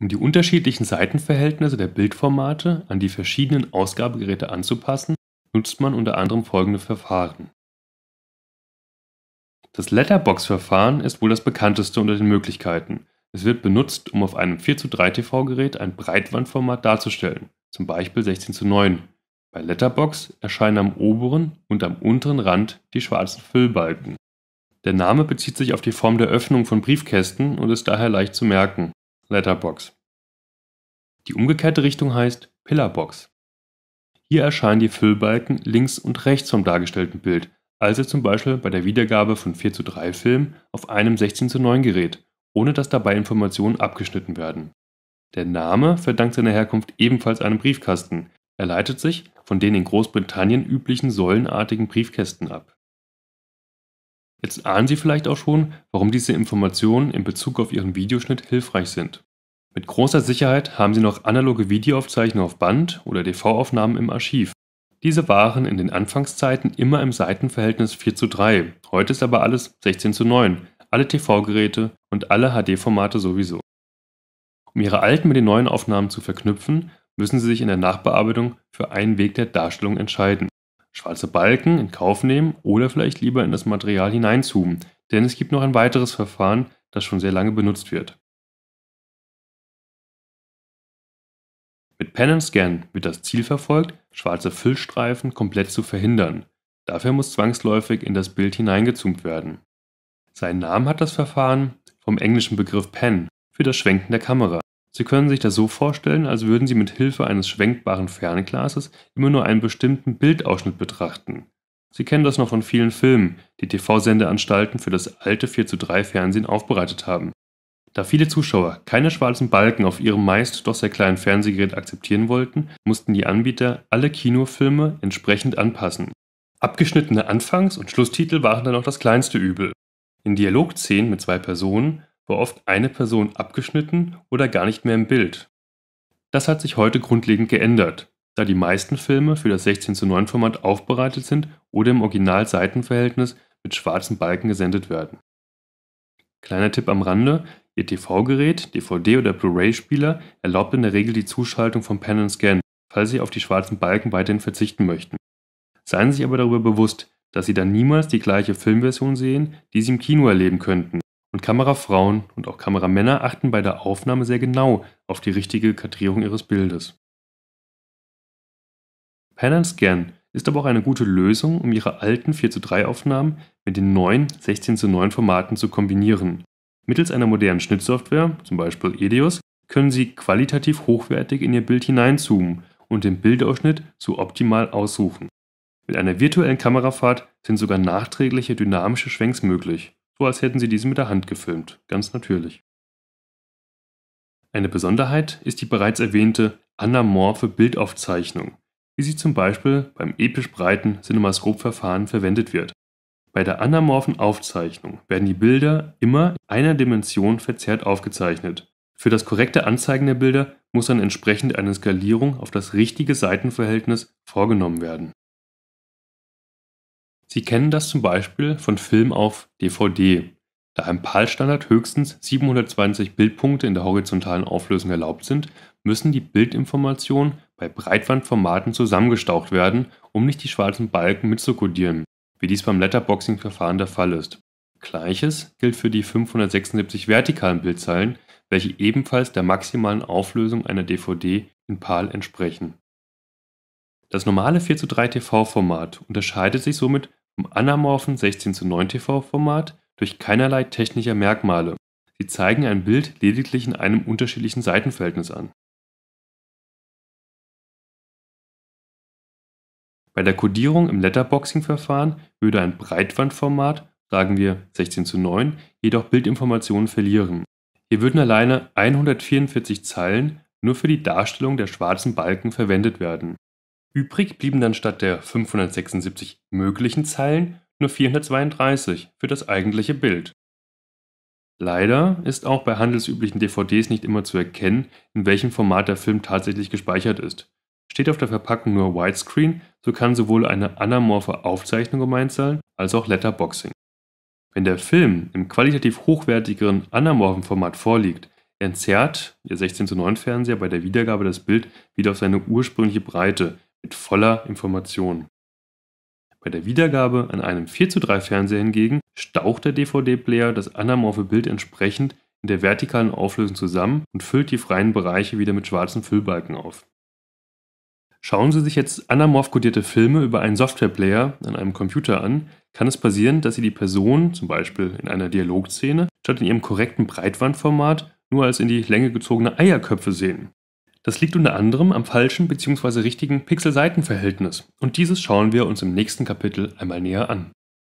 Um die unterschiedlichen Seitenverhältnisse der Bildformate an die verschiedenen Ausgabegeräte anzupassen, nutzt man unter anderem folgende Verfahren. Das Letterbox-Verfahren ist wohl das bekannteste unter den Möglichkeiten. Es wird benutzt, um auf einem 4 zu 3 TV-Gerät ein Breitbandformat darzustellen, zum Beispiel 16 zu 9. Bei Letterbox erscheinen am oberen und am unteren Rand die schwarzen Füllbalken. Der Name bezieht sich auf die Form der Öffnung von Briefkästen und ist daher leicht zu merken. Letterbox. Die umgekehrte Richtung heißt Pillarbox. Hier erscheinen die Füllbalken links und rechts vom dargestellten Bild, also zum Beispiel bei der Wiedergabe von 4 zu 3 Filmen auf einem 16 zu 9 gerät, ohne dass dabei Informationen abgeschnitten werden. Der Name verdankt seine Herkunft ebenfalls einem Briefkasten. Er leitet sich von den in Großbritannien üblichen säulenartigen Briefkästen ab Jetzt ahnen Sie vielleicht auch schon, warum diese Informationen in Bezug auf Ihren Videoschnitt hilfreich sind. Mit großer Sicherheit haben Sie noch analoge Videoaufzeichnungen auf Band oder DV-Aufnahmen im Archiv. Diese waren in den Anfangszeiten immer im Seitenverhältnis 4 zu 3, heute ist aber alles 16 zu 9, alle TV-Geräte und alle HD-Formate sowieso. Um Ihre alten mit den neuen Aufnahmen zu verknüpfen, müssen Sie sich in der Nachbearbeitung für einen Weg der Darstellung entscheiden schwarze Balken in Kauf nehmen oder vielleicht lieber in das Material hineinzoomen, denn es gibt noch ein weiteres Verfahren, das schon sehr lange benutzt wird. Mit Pen and Scan wird das Ziel verfolgt, schwarze Füllstreifen komplett zu verhindern. Dafür muss zwangsläufig in das Bild hineingezoomt werden. Seinen Namen hat das Verfahren vom englischen Begriff Pen für das Schwenken der Kamera. Sie können sich das so vorstellen, als würden Sie mit Hilfe eines schwenkbaren Fernglases immer nur einen bestimmten Bildausschnitt betrachten. Sie kennen das noch von vielen Filmen, die TV-Sendeanstalten für das alte 4:3 Fernsehen aufbereitet haben. Da viele Zuschauer keine schwarzen Balken auf ihrem meist doch sehr kleinen Fernsehgerät akzeptieren wollten, mussten die Anbieter alle Kinofilme entsprechend anpassen. Abgeschnittene Anfangs- und Schlusstitel waren dann auch das kleinste Übel. In Dialogszenen mit zwei Personen war oft eine Person abgeschnitten oder gar nicht mehr im Bild. Das hat sich heute grundlegend geändert, da die meisten Filme für das 16 zu 9 Format aufbereitet sind oder im Original-Seitenverhältnis mit schwarzen Balken gesendet werden. Kleiner Tipp am Rande, Ihr TV-Gerät, DVD- oder Blu-ray-Spieler erlaubt in der Regel die Zuschaltung von Pan und Scan, falls Sie auf die schwarzen Balken weiterhin verzichten möchten. Seien Sie sich aber darüber bewusst, dass Sie dann niemals die gleiche Filmversion sehen, die Sie im Kino erleben könnten, und Kamerafrauen und auch Kameramänner achten bei der Aufnahme sehr genau auf die richtige Kadrierung ihres Bildes. Pan and Scan ist aber auch eine gute Lösung, um ihre alten 4:3 Aufnahmen mit den neuen 16:9 Formaten zu kombinieren. Mittels einer modernen Schnittsoftware, zum Beispiel EDIOS, können Sie qualitativ hochwertig in Ihr Bild hineinzoomen und den Bildausschnitt so optimal aussuchen. Mit einer virtuellen Kamerafahrt sind sogar nachträgliche dynamische Schwenks möglich so als hätten sie diese mit der Hand gefilmt, ganz natürlich. Eine Besonderheit ist die bereits erwähnte anamorphe Bildaufzeichnung, wie sie zum Beispiel beim episch breiten Cinemascope-Verfahren verwendet wird. Bei der anamorphen Aufzeichnung werden die Bilder immer in einer Dimension verzerrt aufgezeichnet. Für das korrekte Anzeigen der Bilder muss dann entsprechend eine Skalierung auf das richtige Seitenverhältnis vorgenommen werden Sie kennen das zum Beispiel von Film auf DVD, da im PAL-Standard höchstens 720 Bildpunkte in der horizontalen Auflösung erlaubt sind, müssen die Bildinformationen bei Breitbandformaten zusammengestaucht werden, um nicht die schwarzen Balken mitzukodieren, wie dies beim Letterboxing-Verfahren der Fall ist. Gleiches gilt für die 576 vertikalen Bildzeilen, welche ebenfalls der maximalen Auflösung einer DVD in PAL entsprechen das normale 4 zu 3 TV-Format unterscheidet sich somit vom anamorphen 16 zu 9 TV-Format durch keinerlei technischer Merkmale. Sie zeigen ein Bild lediglich in einem unterschiedlichen Seitenverhältnis an. Bei der Codierung im Letterboxing-Verfahren würde ein Breitbandformat, sagen wir 16 zu 9, jedoch Bildinformationen verlieren. Hier würden alleine 144 Zeilen nur für die Darstellung der schwarzen Balken verwendet werden Übrig blieben dann statt der 576 möglichen Zeilen nur 432 für das eigentliche Bild. Leider ist auch bei handelsüblichen DVDs nicht immer zu erkennen, in welchem Format der Film tatsächlich gespeichert ist. Steht auf der Verpackung nur Widescreen, so kann sowohl eine anamorphe Aufzeichnung gemeint sein, als auch Letterboxing. Wenn der Film im qualitativ hochwertigeren anamorphen Format vorliegt, entzerrt der 16 zu 9 Fernseher bei der Wiedergabe das Bild wieder auf seine ursprüngliche Breite, mit voller Information. Bei der Wiedergabe an einem 4:3 Fernseher hingegen staucht der DVD-Player das anamorphe Bild entsprechend in der vertikalen Auflösung zusammen und füllt die freien Bereiche wieder mit schwarzen Füllbalken auf. Schauen Sie sich jetzt anamorph codierte Filme über einen Software-Player an einem Computer an, kann es passieren, dass Sie die Person, zum Beispiel in einer Dialogszene, statt in ihrem korrekten Breitbandformat nur als in die Länge gezogene Eierköpfe sehen. Das liegt unter anderem am falschen bzw. richtigen Pixel-Seiten-Verhältnis und dieses schauen wir uns im nächsten Kapitel einmal näher an.